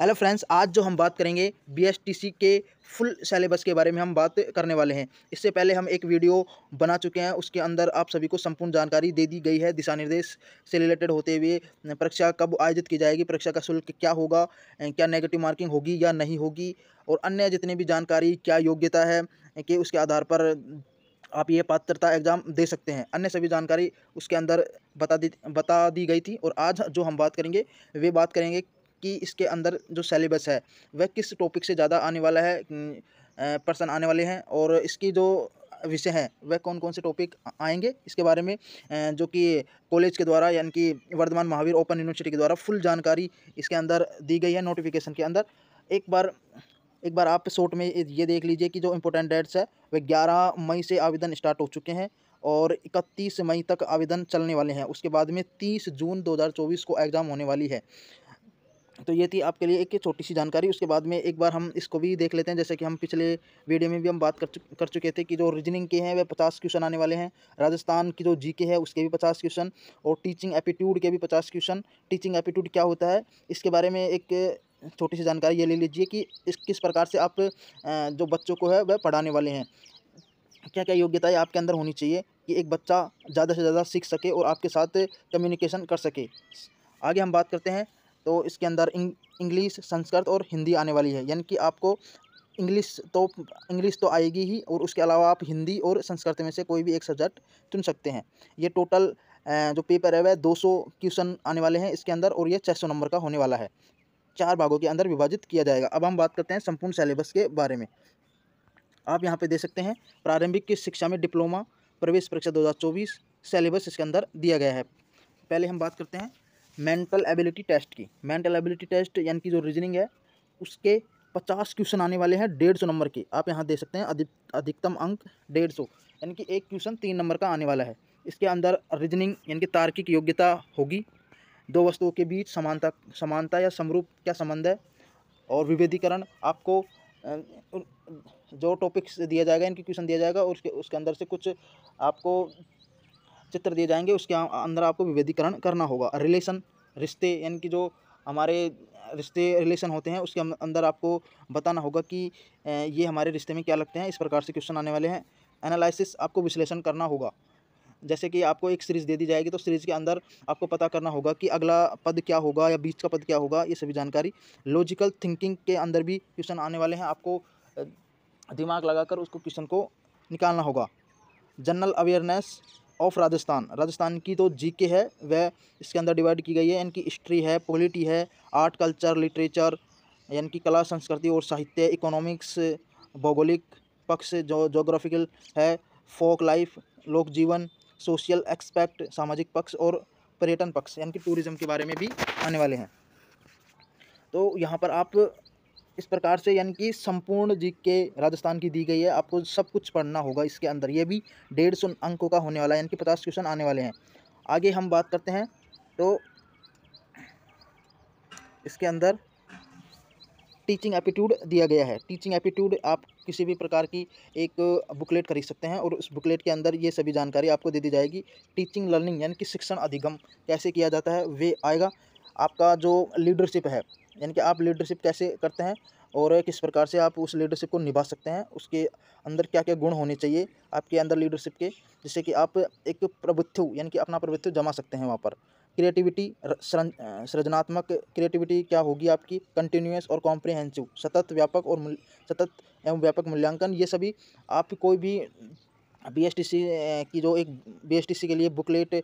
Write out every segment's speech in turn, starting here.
hello friends आज जो हम बात करेंगे बीएसटीसी के फुल सेलेबस के बारे में हम बात करने वाले हैं इससे पहले हम एक वीडियो बना चुके हैं उसके अंदर आप सभी को संपूर्ण जानकारी दे दी गई है दिशा निर्देश से रिलेटेड होते हुए परीक्षा कब आयोजित की जाएगी परीक्षा का शुल्क क्या होगा क्या नेगेटिव मार्किंग होगी या नहीं होगी और अन्य जितनी भी जानकारी क्या योग्यता है कि उसके आधार पर आप ये पात्रता एग्ज़ाम दे सकते हैं अन्य सभी जानकारी उसके अंदर बता दी बता दी गई थी और आज जो हम बात करेंगे वे बात करेंगे कि इसके अंदर जो सेलेबस है वह किस टॉपिक से ज़्यादा आने वाला है पर्सन आने वाले हैं और इसकी जो विषय हैं वह कौन कौन से टॉपिक आएंगे इसके बारे में जो कि कॉलेज के द्वारा यानी कि वर्धमान महावीर ओपन यूनिवर्सिटी के द्वारा फुल जानकारी इसके अंदर दी गई है नोटिफिकेशन के अंदर एक बार एक बार आप शॉर्ट में ये देख लीजिए कि जो इम्पोर्टेंट डेट्स है वह ग्यारह मई से आवेदन स्टार्ट हो चुके हैं और इकतीस मई तक आवेदन चलने वाले हैं उसके बाद में तीस जून 2024 को एग्ज़ाम होने वाली है तो ये थी आपके लिए एक छोटी सी जानकारी उसके बाद में एक बार हम इसको भी देख लेते हैं जैसे कि हम पिछले वीडियो में भी हम बात कर चुक, कर चुके थे कि जो रीजनिंग के हैं वे पचास क्वेश्चन आने वाले हैं राजस्थान की जो जी के है उसके भी पचास क्वेश्चन और टीचिंग एप्टीट्यूड के भी पचास क्वेश्चन टीचिंग एप्टीट्यूड क्या होता है इसके बारे में एक छोटी सी जानकारी ये ले लीजिए कि इस किस प्रकार से आप जो बच्चों को है वह पढ़ाने वाले हैं क्या क्या योग्यताएँ आपके अंदर होनी चाहिए कि एक बच्चा ज़्यादा से ज़्यादा सीख सके और आपके साथ कम्युनिकेशन कर सके आगे हम बात करते हैं तो इसके अंदर इंग्लिश संस्कृत और हिंदी आने वाली है यानी कि आपको इंग्लिश तो इंग्लिश तो आएगी ही और उसके अलावा आप हिंदी और संस्कृत में से कोई भी एक सब्जेक्ट चुन सकते हैं ये टोटल जो पेपर है वह 200 क्वेश्चन आने वाले हैं इसके अंदर और ये 600 नंबर का होने वाला है चार भागों के अंदर विभाजित किया जाएगा अब हम बात करते हैं संपूर्ण सिलेबस के बारे में आप यहाँ पे दे सकते हैं प्रारंभिक की शिक्षा में डिप्लोमा प्रवेश परीक्षा 2024 सिलेबस इसके अंदर दिया गया है पहले हम बात करते हैं मेंटल एबिलिटी टेस्ट की मेंटल एबिलिटी टेस्ट यानी कि जो रीजनिंग है उसके पचास क्वेश्चन आने वाले हैं डेढ़ सौ नंबर के आप यहाँ देख सकते हैं अधिक अधिकतम अंक डेढ़ सौ यानी कि एक क्वेश्चन तीन नंबर का आने वाला है इसके अंदर रीजनिंग यानी कि तार्किक योग्यता होगी दो वस्तुओं के बीच समानता समानता या समरूप क्या संबंध है और विभेदीकरण आपको जो टॉपिक्स दिया जाएगा इनकी क्वेश्चन दिया जाएगा और उसके उसके अंदर से कुछ आपको चित्र दिए जाएंगे उसके अं-, अंदर आपको विभेदीकरण करना होगा रिलेशन रिश्ते यानी कि जो हमारे रिश्ते रिलेशन होते हैं उसके अं-, अंदर आपको बताना होगा कि ये हमारे रिश्ते में क्या लगते हैं इस प्रकार से क्वेश्चन आने वाले हैं एनालिसिस आपको विश्लेषण करना होगा जैसे कि आपको एक सीरीज़ दे दी जाएगी तो सीरीज़ के अंदर आपको पता करना होगा कि अगला पद क्या होगा या बीच का पद क्या होगा ये सभी जानकारी लॉजिकल थिंकिंग के अंदर भी क्वेश्चन आने वाले हैं आपको दिमाग लगाकर उसको क्वेश्चन को निकालना होगा general awareness of Rajasthan Rajasthan की तो जीके है वह इसके अंदर डिवाइड की गई है यानी कि हिस्ट्री है पॉलिटी है आर्ट कल्चर लिटरेचर यानी कि कला संस्कृति और साहित्य इकोनॉमिक्स भौगोलिक पक्ष जो जोग्राफिकल है फोक लाइफ लोक जीवन सोशल एक्सपेक्ट सामाजिक पक्ष और पर्यटन पक्ष यानी कि टूरिज़्म के बारे में भी आने वाले हैं तो यहाँ पर आप इस प्रकार से यानी कि संपूर्ण जी के राजस्थान की दी गई है आपको सब कुछ पढ़ना होगा इसके अंदर ये भी डेढ़ सौ अंकों का होने वाला है यानी कि पचास क्वेश्चन आने वाले हैं आगे हम बात करते हैं तो इसके अंदर टीचिंग एप्टीट्यूड दिया गया है टीचिंग एप्टीट्यूड आप किसी भी प्रकार की एक बुकलेट खरीद सकते हैं और उस बुकलेट के अंदर ये सभी जानकारी आपको दे दी जाएगी टीचिंग लर्निंग यानी कि शिक्षण अधिगम कैसे किया जाता है वे आएगा आपका जो लीडरशिप है यानी कि आप लीडरशिप कैसे करते हैं और किस प्रकार से आप उस लीडरशिप को निभा सकते हैं उसके अंदर क्या क्या गुण होने चाहिए आपके अंदर लीडरशिप के जिससे कि आप एक प्रभुत्व यानी कि अपना प्रभुत्व जमा सकते हैं वहाँ पर क्रिएटिविटी सृजनात्मक क्रिएटिविटी क्या होगी आपकी कंटिन्यूस और कॉम्प्रिहेंसिव सतत व्यापक और सतत एवं व्यापक मूल्यांकन ये सभी आप कोई भी बी की जो एक बी के लिए बुकलेट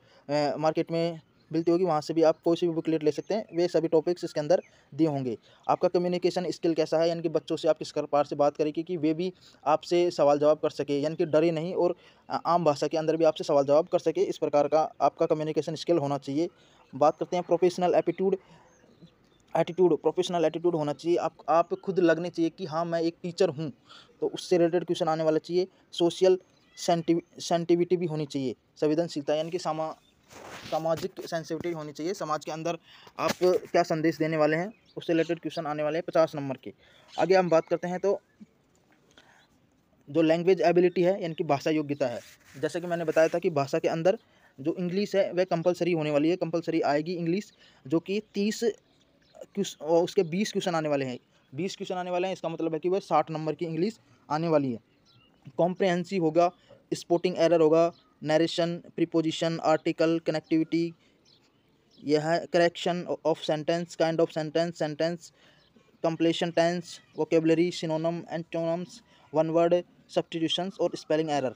मार्केट में मिलती होगी वहाँ से भी आप कोई सी भी बुकलेट ले सकते हैं वे सभी टॉपिक्स इसके अंदर दिए होंगे आपका कम्युनिकेशन स्किल कैसा है यानी कि बच्चों से आप किस प्रकार से बात करेंगे कि वे भी आपसे सवाल जवाब कर सके यानी कि डरे नहीं और आम भाषा के अंदर भी आपसे सवाल जवाब कर सके इस प्रकार का आपका कम्युनिकेशन स्किल होना चाहिए बात करते हैं professional attitude attitude professional attitude होना चाहिए आप आप खुद लगने चाहिए कि हाँ मैं एक टीचर हूँ तो उससे रिलेटेड क्वेश्चन आने वाला चाहिए सोशल सेंटिविटी भी होनी चाहिए संवेदनशीलता यानी कि सामा सामाजिक सेंसिटिविटी होनी चाहिए समाज के अंदर आप क्या संदेश देने वाले हैं उससे रिलेटेड क्वेश्चन आने वाले हैं पचास नंबर के आगे हम बात करते हैं तो जो लैंग्वेज एबिलिटी है यानी कि भाषा योग्यता है जैसे कि मैंने बताया था कि भाषा के अंदर जो इंग्लिश है वह कंपलसरी होने वाली है कंपलसरी आएगी इंग्लिश जो कि तीस उसके बीस क्वेश्चन आने वाले हैं बीस क्वेश्चन आने वाले हैं इसका मतलब है कि वह साठ नंबर की इंग्लिश आने वाली है कॉम्प्रहेंसी होगा स्पोर्टिंग एरर होगा नरेशन प्रिपोजिशन आर्टिकल कनेक्टिविटी यह है correction of sentence kind of sentence sentence completion tense vocabulary synonym antonyms one word substitutions और स्पेलिंग एरर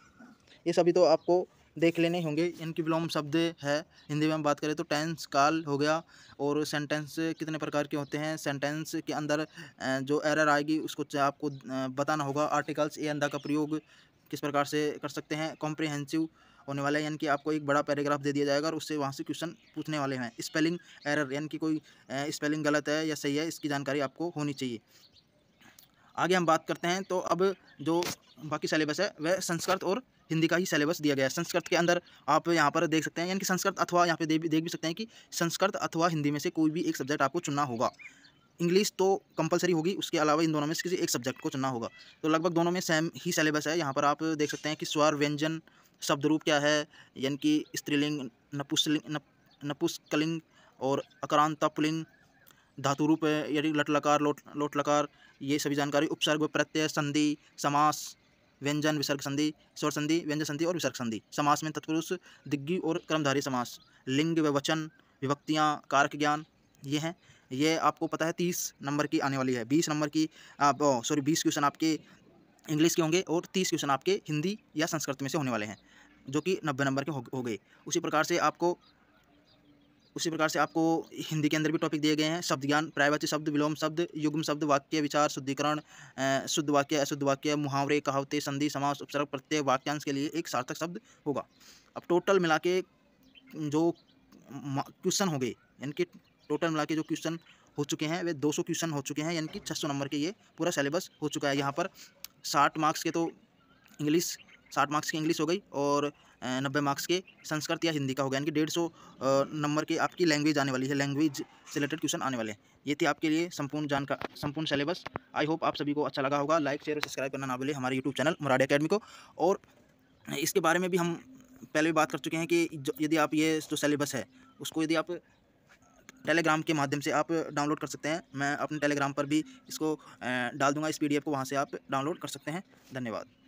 ये सभी तो आपको देख लेने होंगे इनकी विलोम शब्द है हिंदी में हम बात करें तो टेंस काल हो गया और सेंटेंस कितने प्रकार के होते हैं सेंटेंस के अंदर जो एरर आएगी उसको आपको बताना होगा आर्टिकल्स ए अंदा का प्रयोग किस प्रकार से कर सकते हैं कॉम्प्रिहेंसिव होने वाला है यानी कि आपको एक बड़ा पैराग्राफ दे दिया जाएगा और उससे वहाँ से क्वेश्चन पूछने वाले हैं स्पेलिंग एरर यानी कि कोई स्पेलिंग गलत है या सही है इसकी जानकारी आपको होनी चाहिए आगे हम बात करते हैं तो अब जो बाकी सिलेबस है वह संस्कृत और हिंदी का ही सिलेबस दिया गया है संस्कृत के अंदर आप यहाँ पर देख सकते हैं यानी कि संस्कृत अथवा यहाँ पे देख भी सकते हैं कि संस्कृत अथवा हिंदी में से कोई भी एक सब्जेक्ट आपको चुनना होगा इंग्लिश तो कंपलसरी होगी उसके अलावा इन दोनों में से किसी एक सब्जेक्ट को चुनना होगा तो लगभग दोनों में सेम ही सिलेबस है यहाँ पर आप देख सकते हैं कि स्वर व्यंजन शब्द रूप क्या है यानी कि स्त्रीलिंग नपुसलिंग नपुस्कलिंग और अक्रांता पुलिंग धातु रूप यानी लटलकार लोट लोटलकार ये सभी जानकारी उपसर्ग प्रत्यय संधि समास व्यंजन विसर्ग संधि स्वर संधि व्यंजन संधि और विसर्ग संधि समास में तत्पुरुष दिग्गी और कर्मधारी समास लिंग विवचन विभक्तियाँ कारक ज्ञान ये हैं ये आपको पता है तीस नंबर की आने वाली है बीस नंबर की सॉरी बीस क्वेश्चन आपके इंग्लिश के होंगे और तीस क्वेश्चन आपके हिंदी या संस्कृत में से होने वाले हैं जो कि नब्बे नंबर के हो, हो गए उसी प्रकार से आपको उसी प्रकार से आपको हिंदी के अंदर भी टॉपिक दिए गए हैं शब्द ज्ञान प्रायवाची शब्द विलोम शब्द युग्म शब्द वाक्य विचार शुद्धिकरण शुद्ध वाक्य अशुद्ध वाक्य मुहावरे कहावते संधि समास उपसर्ग प्रत्यय वाक्यांश के लिए एक सार्थक शब्द होगा अब टोटल मिला के जो क्वेश्चन हो गए यानी कि टोटल मिला के जो क्वेश्चन हो चुके हैं वे सौ क्वेश्चन हो चुके हैं यानी कि सौ नंबर के ये पूरा सिलेबस हो चुका है यहाँ पर साठ मार्क्स के तो इंग्लिश साठ मार्क्स की इंग्लिश हो गई और नब्बे मार्क्स के संस्कृत या हिंदी का हो गया यानी कि डेढ़ सौ नंबर की आपकी लैंग्वेज आने वाली है लैंग्वेज से रिलेटेड क्वेश्चन आने वाले हैं ये थी आपके लिए संपूर्ण जानकार संपूर्ण सिलेबस आई होप आप सभी को अच्छा लगा होगा लाइक शेयर और सब्सक्राइब करना ना भूलें हमारे यूट्यूब चैनल मराठी अकेडमी को और इसके बारे में भी हम पहले भी बात कर चुके हैं कि यदि आप ये जो सिलेबस है उसको यदि आप टेलीग्राम के माध्यम से आप डाउनलोड कर सकते हैं मैं अपने टेलीग्राम पर भी इसको डाल दूंगा इस पीडीएफ को वहाँ से आप डाउनलोड कर सकते हैं धन्यवाद